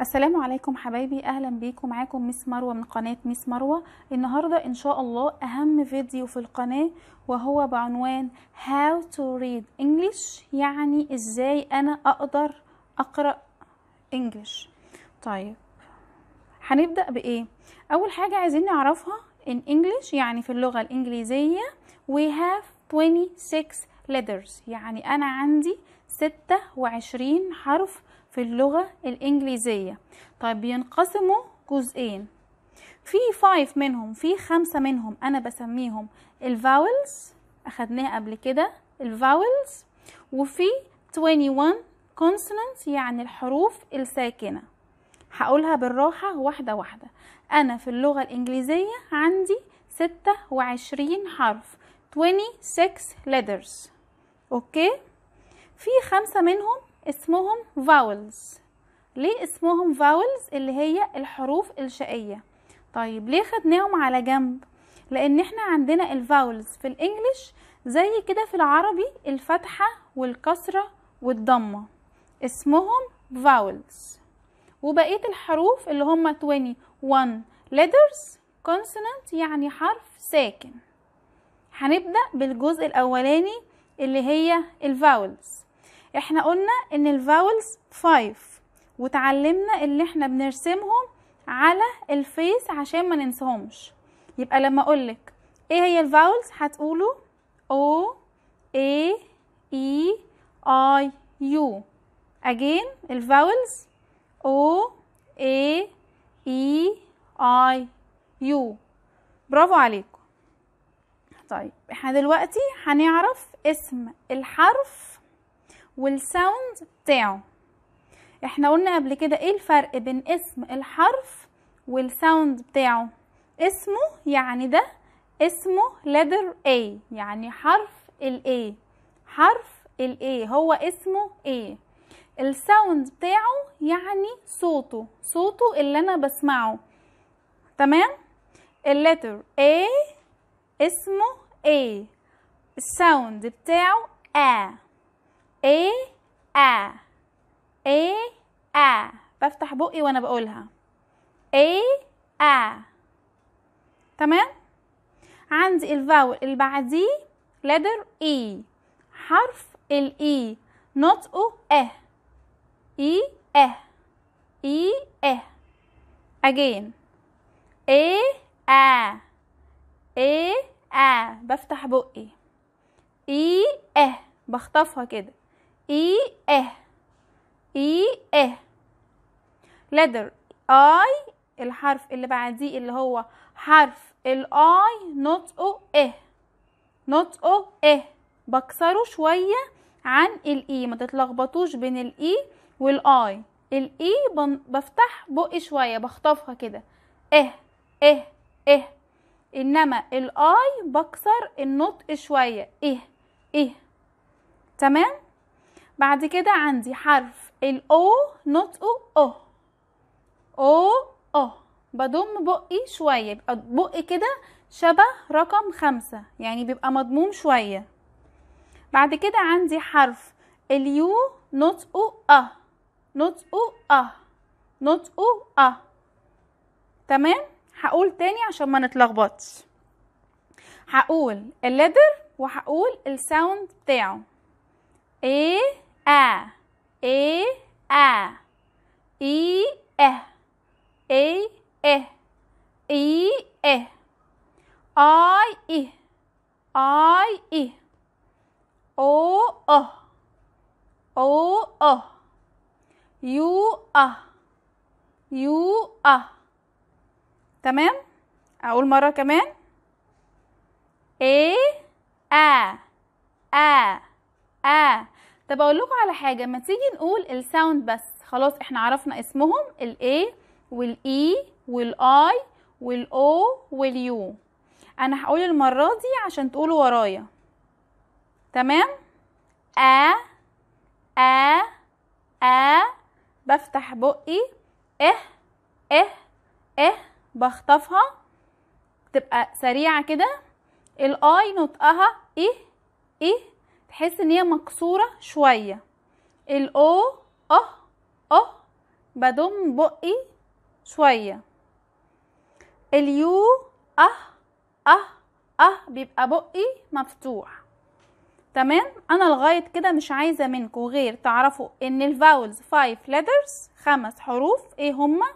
السلام عليكم حبايبي اهلا بيكم معاكم مس مروه من قناه مس مروه النهارده ان شاء الله اهم فيديو في القناه وهو بعنوان هاو تو ريد انجلش يعني ازاي انا اقدر اقرا انجلش طيب هنبدا بايه اول حاجه عايزين نعرفها ان انجلش يعني في اللغه الانجليزيه وي هاف 26 letters يعني انا عندي 26 حرف في اللغة الإنجليزية طيب بينقسموا جزئين في فايف منهم في خمسة منهم أنا بسميهم الفاولز أخدناها قبل كده الفاولز وفي 21 consonants يعني الحروف الساكنة هقولها بالراحة واحدة واحدة أنا في اللغة الإنجليزية عندي 26 حرف 26 letters أوكي في خمسة منهم اسمهم فاولز ليه اسمهم فاولز اللي هي الحروف الشقية طيب ليه خدناهم على جنب لان احنا عندنا الفاولز في الانجليش زي كده في العربي الفتحة والكسرة والضمة اسمهم فاولز وبقية الحروف اللي هم 21 letters consonant يعني حرف ساكن هنبدأ بالجزء الأولاني اللي هي الفاولز احنا قلنا ان الفاولز 5 وتعلمنا اللي احنا بنرسمهم على الفيس عشان ما ننساهمش يبقى لما اقولك ايه هي الفاولز هتقولوا او اي اي اي يو اجين الفاولز او اي اي اي يو برافو عليكم طيب احنا دلوقتي هنعرف اسم الحرف والساوند بتاعه احنا قلنا قبل كده ايه الفرق بين اسم الحرف والساوند بتاعه اسمه يعني ده اسمه letter A يعني حرف ال A حرف ال A هو اسمه A الساوند بتاعه يعني صوته صوته اللي انا بسمعه تمام اللتر A اسمه A الساوند بتاعه A A A A A بفتح بقي وانا بقولها اي A تمام عندي الفاول اللي بعديه letter اي e. حرف الاي نطقه اه E اه E اه again A A A A بفتح بقي اي اه بخطفها كده E إه E إه letter I الحرف اللي بعديه اللي هو حرف الاي نطقه إه نطقه إه بكسره شوية عن الإي e، ما تتلخبطوش بين الإي e والآي الإي e بفتح بقي شوية بخطفها كده إه إه إه إنما الآي بكسر النطق شوية إيه إيه تمام بعد كده عندي حرف الاو نطقه او او او بضم بقي شويه يبقى بقي كده شبه رقم خمسة يعني بيبقى مضموم شويه بعد كده عندي حرف اليو نطقه اه نطقه اه نطقه اه تمام هقول تاني عشان ما نتلخبطش هقول الليدر وهقول الساوند بتاعه ايه A, A, A, E, E, A, E, E, E, I, E, I, E, O, O, O, O, U, A, U, A. تمام اقول مره كمان a a a a طب اقول لكم على حاجه ما تيجي نقول الساوند بس خلاص احنا عرفنا اسمهم الاي والاي e والاي والاو واليو انا هقول المره دي عشان تقولوا ورايا تمام ا ا ا بفتح بقي اه اه اه بخطفها تبقى سريعه كده الاي نطقها ايه ايه تحس ان هي مكسورة شوية الاو اه اه بضم بقي شوية اليو اه اه اه بيبقى بقي مفتوح تمام انا لغايه كده مش عايزه منكم غير تعرفوا ان الفاولز 5 letters خمس حروف ايه هما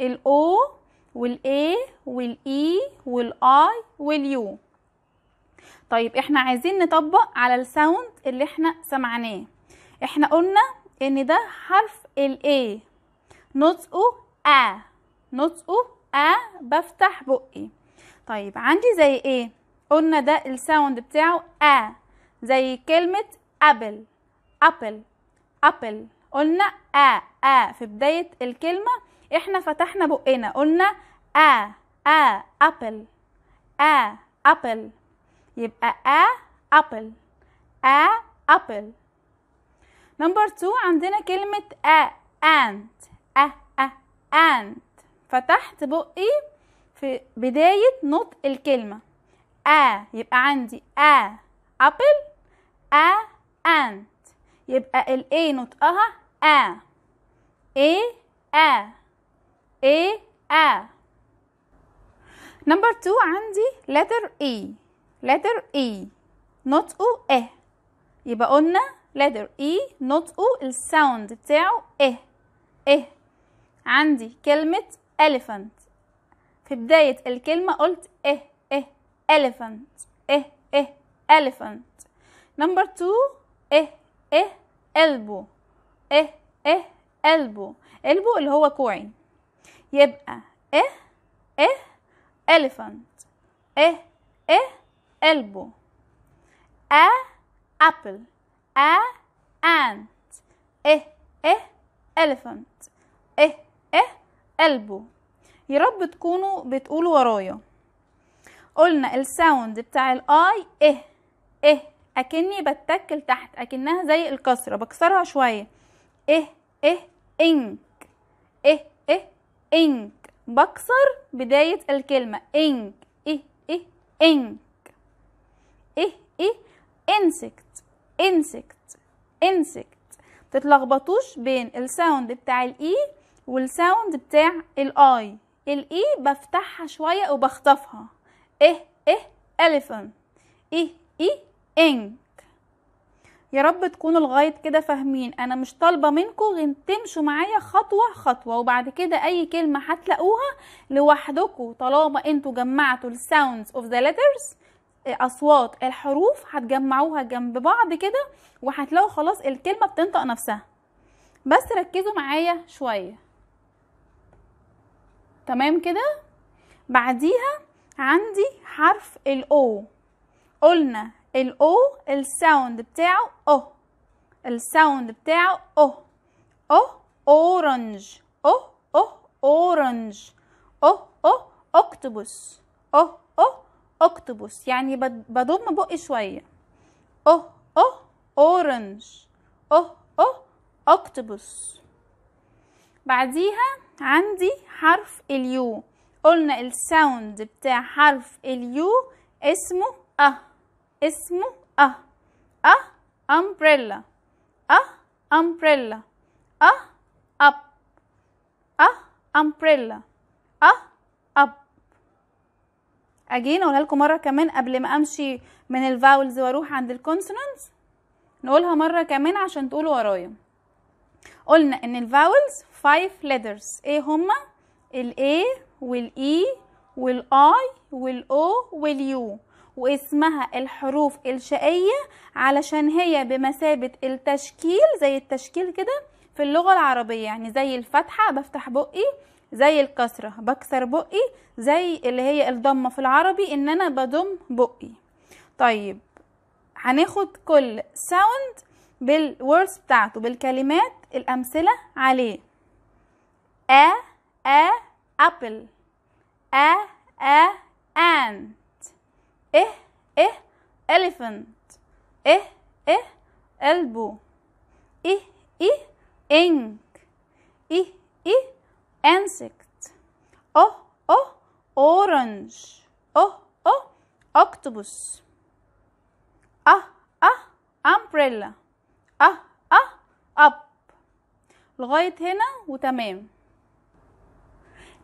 الاو والاي والاي e، والاي واليو طيب احنا عايزين نطبق على الساوند اللي احنا سمعناه احنا قلنا ان ده حرف الاي نطقه ا نطقه ا بفتح بقي طيب عندي زي ايه قلنا ده الساوند بتاعه ا زي كلمة ابل ابل ابل قلنا ا ا في بداية الكلمة احنا فتحنا بقنا قلنا ا ا ابل ا ابل يبقى a apple a apple نمبر 2 عندنا كلمة a ant a a ant فتحت بقي في بداية نطق الكلمة a يبقى عندي a apple a ant يبقى ال a نطقها a a a a a نمبر 2 عندي letter E letter E نطقه إيه يبقى قلنا letter E نطقه الساوند بتاعه إيه إيه عندي كلمة elephant في بداية الكلمة قلت إيه إيه elephant إيه إيه elephant number two إيه إيه elbow إيه إيه elbow elbow اللي هو كوعي يبقى إيه إيه elephant إيه إيه elbow a apple a ant e e elephant e e elbow يا رب تكونوا بتقولوا ورايا قلنا الساوند بتاع الاي اه اه e. e. اكني بتكل تحت اكنها زي الكسره بكسرها شويه اه اه انك اه اه انك بكسر بدايه الكلمه انك اه اه انك إيه إيه انسكت انسكت انسكت تتلخبطوش بين الساوند بتاع الإي e والساوند بتاع الآي الإي e بفتحها شوية وبخطفها إيه إيه elephant إيه إيه إنك يا رب تكونوا لغايه كده فاهمين انا مش طالبه منكم غير تمشوا معايا خطوه خطوه وبعد كده اي كلمه هتلاقوها لوحدكم طالما انتوا جمعتوا الساوندز اوف ذا letters اصوات الحروف هتجمعوها جنب بعض كده وهتلاقوا خلاص الكلمه بتنطق نفسها بس ركزوا معايا شويه تمام كده بعديها عندي حرف الاو قلنا الاو الساوند بتاعه او الساوند بتاعه او او اورنج او او اورنج او او اكتوبوس او او اوكتوبوس يعني بضم بقي شويه اه اه اورنج اه اه اوكتوبوس بعديها عندي حرف اليو قلنا الساوند بتاع حرف اليو اسمه اه اسمه اه اه امبريلا اه امبريلا اه اب اه امبريلا اه اجين اقولها لكم مره كمان قبل ما امشي من الفاولز واروح عند الكونسونانتس نقولها مره كمان عشان تقولوا ورايا قلنا ان الفاولز 5 letters ايه هما الاي والاي e والاي والاو واليو واسمها الحروف الشقيه علشان هي بمثابه التشكيل زي التشكيل كده في اللغه العربيه يعني زي الفتحه بفتح بقي زي الكسرة بكسر بقي زي اللي هي الضمة في العربي ان انا بضم بقي طيب هناخد كل ساوند بالوردز بتاعته بالكلمات الامثلة عليه ا ا ابل ا ا ant اه اه elephant اه اه elbow اه اه ink اه اه insect أه أه orange أه أه octopus أه أه umbrella أه أه up لغاية هنا وتمام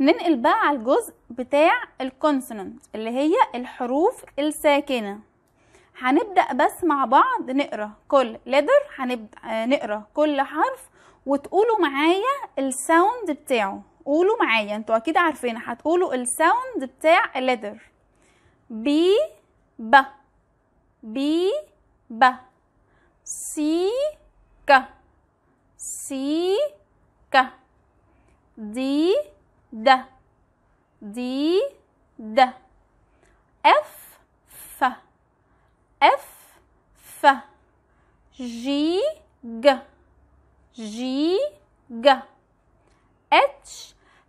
ننقل بقى على الجزء بتاع الكونسونانت اللي هي الحروف الساكنة هنبدأ بس مع بعض نقرأ كل ليدر هنبدأ آه، نقرأ كل حرف وتقولوا معايا الساوند بتاعه قولوا معايا انتوا اكيد عارفين هتقولوا الساوند بتاع الليدر بي ب بي ب سي ك سي ك دي د دي د اف ف اف ف جي ج جي ج اتش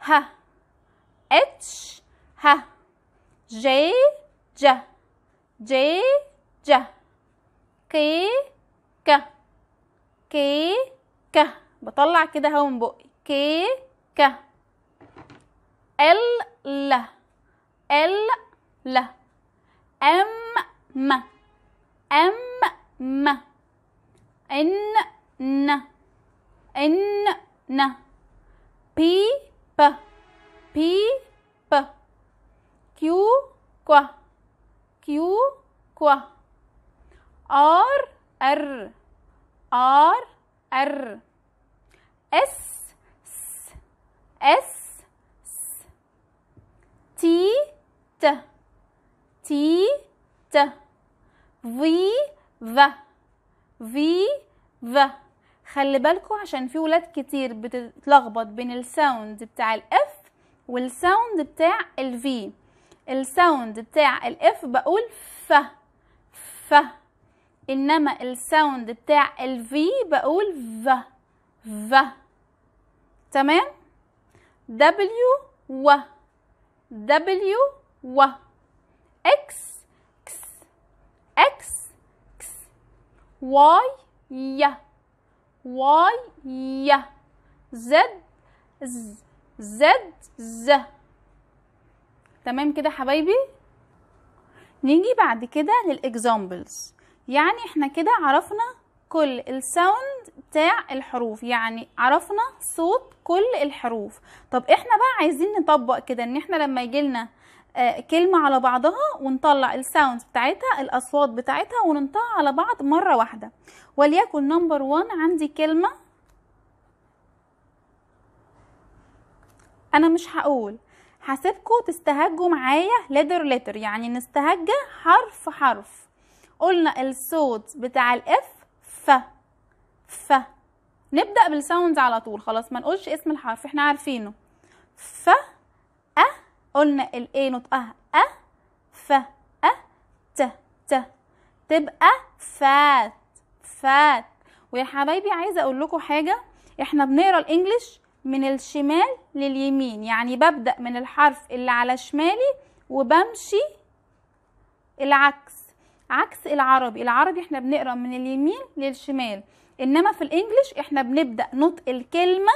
ه اتش ه جي ج جي ج كي ك كي ك بطلع كده هوا من بقي كي ك ال ل ال ل ام م ام م ان ن ان ن Peep, peep. Q-qua, Q-qua. R, R, R, R. S, S, S, S. T, T, T, T. V, V, V, V. خلي بالكم عشان في ولاد كتير بتتلخبط بين الساوند بتاع الاف والساوند بتاع الفي الساوند بتاع الاف بقول ف ف انما الساوند بتاع الفي بقول ف ف تمام دبليو و دبليو و اكس اكس اكس اكس واي ي واي ي زد ز زد ز تمام كده حبايبي نيجي بعد كده للاكزامبلز يعني احنا كده عرفنا كل الساوند بتاع الحروف يعني عرفنا صوت كل الحروف طب احنا بقى عايزين نطبق كده ان احنا لما يجي لنا آه، كلمة على بعضها ونطلع الساوندز بتاعتها الأصوات بتاعتها وننطقها على بعض مرة واحدة وليكن نمبر وان عندي كلمة أنا مش هقول هسيبكم تستهجوا معايا لتر لتر يعني نستهج حرف حرف قلنا الصوت بتاع الاف ف ف نبدأ بالساوند على طول خلاص ما نقولش اسم الحرف احنا عارفينه ف قلنا الايه نطقها أه، أ أه، ف أ أه، ت ت تبقى فات فات ويا حبايبي عايزه اقول لكم حاجه احنا بنقرا الانجليش من الشمال لليمين يعني ببدا من الحرف اللي على شمالي وبمشي العكس عكس العربي العربي احنا بنقرا من اليمين للشمال انما في الانجليش احنا بنبدا نطق الكلمه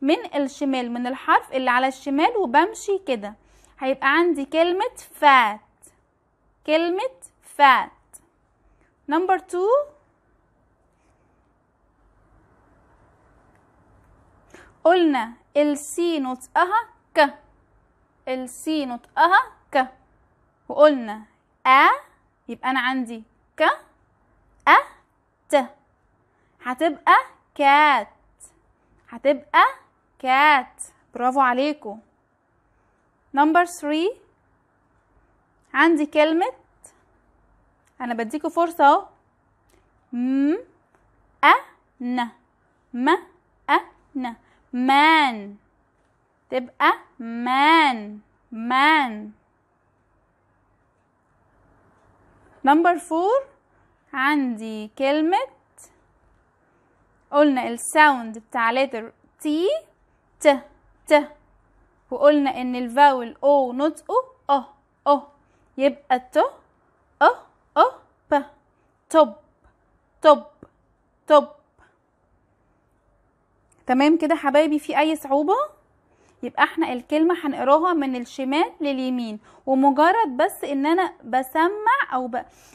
من الشمال من الحرف اللي على الشمال وبمشي كده هيبقى عندي كلمة فات كلمة فات نمبر تو قلنا السي نطقها ك السي نطقها ك وقلنا أ يبقى أنا عندي ك أ ت هتبقى كات هتبقى كات برافو عليكم نمبر 3 عندي كلمة أنا بديكوا فرصة أهو م أ ن م أ ن مان تبقى مان مان نمبر فور عندي كلمة قلنا الساوند بتاع letter T ت ت وقلنا ان الفاول او نطقه اه اه يبقى تو اه اه ب توب توب توب تمام كده حبايبي في اي صعوبه يبقى احنا الكلمه هنقراها من الشمال لليمين ومجرد بس ان انا بسمع او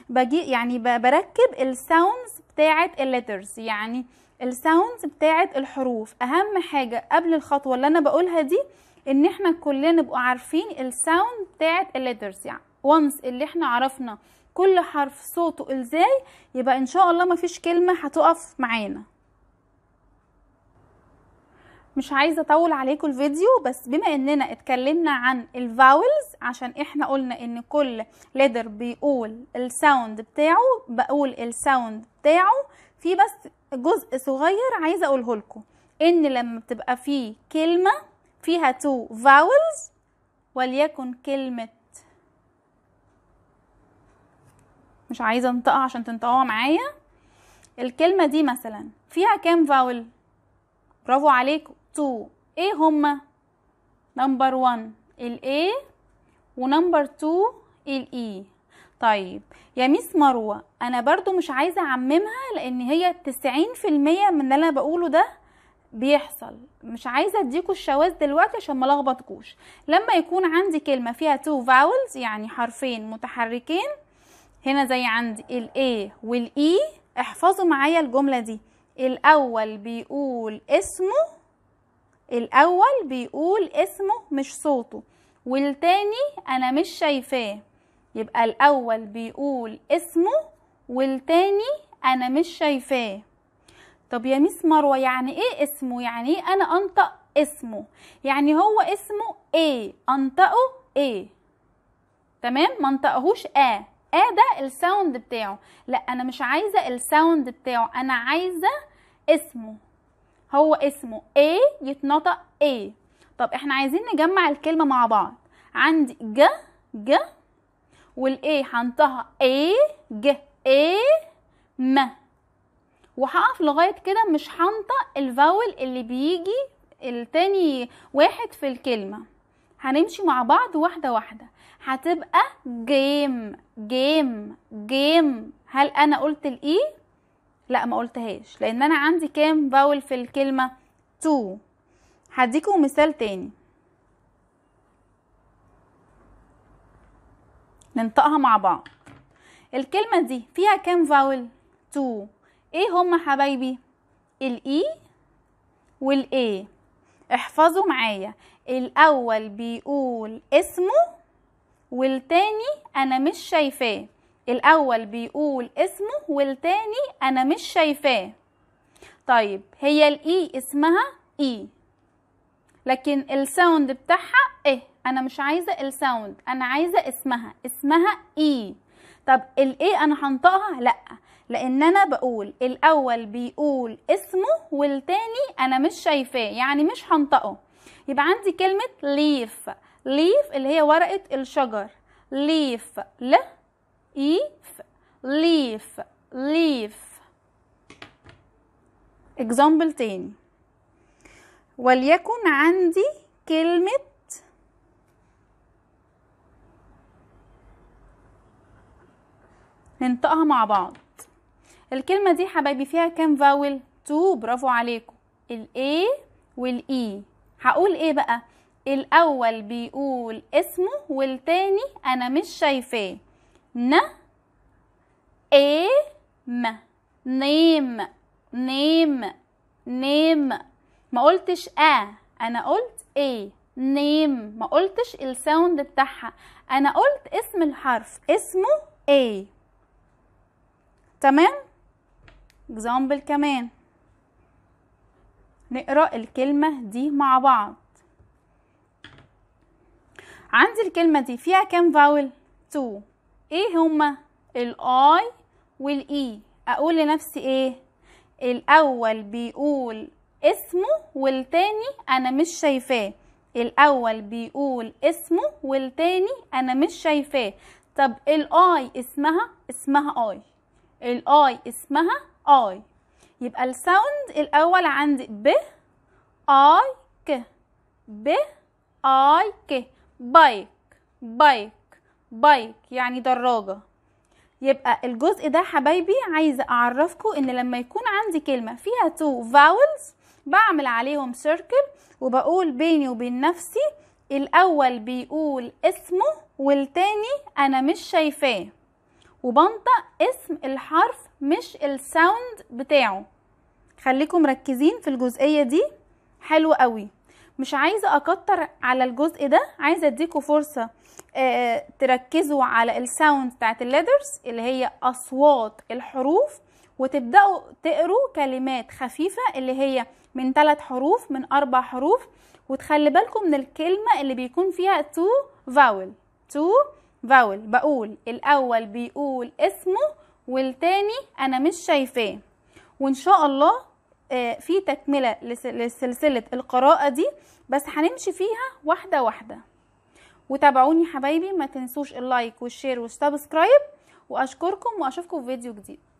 بجي يعني بركب الساوندز بتاعه الليترز يعني الساوندز بتاعه الحروف اهم حاجه قبل الخطوه اللي انا بقولها دي ان احنا كلنا نبقى عارفين الساوند بتاعت الليترز يعني وانس اللي احنا عرفنا كل حرف صوته ازاي يبقى ان شاء الله مفيش كلمه هتقف معانا مش عايزه اطول عليكم الفيديو بس بما اننا اتكلمنا عن الفاولز عشان احنا قلنا ان كل ليدر بيقول الساوند بتاعه بقول الساوند بتاعه في بس جزء صغير عايزه اقوله لكم ان لما بتبقى فيه كلمه فيها two vowels وليكن كلمة مش عايزة انطقها عشان تنطقوها معايا الكلمة دي مثلا فيها كام فاول برافو عليكم two ايه هما نمبر ال A ونمبر ال الاي e. طيب يا ميس مروة انا برضو مش عايزة اعممها لان هي تسعين في المية من اللي انا بقوله ده بيحصل مش عايزه اديكوا الشواذ دلوقتي عشان ما لخبطكوش لما يكون عندي كلمه فيها تو فاولز يعني حرفين متحركين هنا زي عندي الاي والاي e، احفظوا معايا الجمله دي الاول بيقول اسمه الاول بيقول اسمه مش صوته والتاني انا مش شايفاه يبقى الاول بيقول اسمه والتاني انا مش شايفاه طب يا ميس مروه يعني ايه اسمه يعني ايه انا انطق اسمه يعني هو اسمه ايه انطقه ايه تمام ما انطقهوش اه اه ده الساوند بتاعه لا انا مش عايزه الساوند بتاعه انا عايزه اسمه هو اسمه ايه يتنطق ايه طب احنا عايزين نجمع الكلمه مع بعض عندي ج ج والايه هنطقها ايه ج ايه م وهقف لغايه كده مش هنطق الفاول اللي بيجي التاني واحد في الكلمه هنمشي مع بعض واحده واحده هتبقى جيم جيم جيم هل انا قلت الاي e؟ لا ما قلتهاش لان انا عندي كام فاول في الكلمه تو هديكم مثال تاني ننطقها مع بعض الكلمه دي فيها كام فاول تو ايه هما حبايبي الاي e والاي احفظوا معايا الاول بيقول اسمه والتاني انا مش شايفاه الاول بيقول اسمه والتاني انا مش شايفاه طيب هي الاي e اسمها اي e. لكن الساوند بتاعها ايه انا مش عايزه الساوند انا عايزه اسمها اسمها اي طب الاي انا هنطقها لا لان انا بقول الاول بيقول اسمه والتاني انا مش شايفاه يعني مش هنطقه يبقى عندي كلمة ليف ليف اللي هي ورقة الشجر ليف ل ايف ليف ليف اكزامبل تاني وليكن عندي كلمة ننطقها مع بعض الكلمة دي حبايبي فيها كام فاول تو برافو عليكم الاي والاي e. هقول ايه بقى الاول بيقول اسمه والتاني انا مش شايفاه ن اي م نيم نيم نيم ما قلتش ا انا قلت ايه نيم ما قلتش الساوند بتاعها انا قلت اسم الحرف اسمه ايه تمام اكزامبل كمان نقرا الكلمه دي مع بعض عندي الكلمه دي فيها كام فاول تو ايه هما الاي والاي e. اقول لنفسي ايه الاول بيقول اسمه والتاني انا مش شايفاه الاول بيقول اسمه والتاني انا مش شايفاه طب الاي اسمها اسمها اي الاي اسمها اي يبقى الساوند الاول عندي ب اي ك ب اي ك بايك بايك بايك يعني دراجه يبقى الجزء ده حبايبي عايزه اعرفكم ان لما يكون عندي كلمه فيها تو فاولز بعمل عليهم سيركل وبقول بيني وبين نفسي الاول بيقول اسمه والتاني انا مش شايفاه وبنطق اسم الحرف مش الساوند بتاعه خليكم مركزين في الجزئية دي حلو قوي مش عايزة اكتر على الجزء ده عايزة اديكوا فرصة آه، تركزوا على الساوند بتاعت الليدرز اللي هي اصوات الحروف وتبدأوا تقروا كلمات خفيفة اللي هي من ثلاث حروف من اربع حروف وتخلي بالكم من الكلمة اللي بيكون فيها تو فاول تو فاول بقول الاول بيقول اسمه والتاني انا مش شايفاه وان شاء الله آه، في تكمله لسلسله القراءه دي بس هنمشي فيها واحده واحده وتابعوني حبايبي ما تنسوش اللايك والشير والسبسكرايب واشكركم واشوفكم في فيديو جديد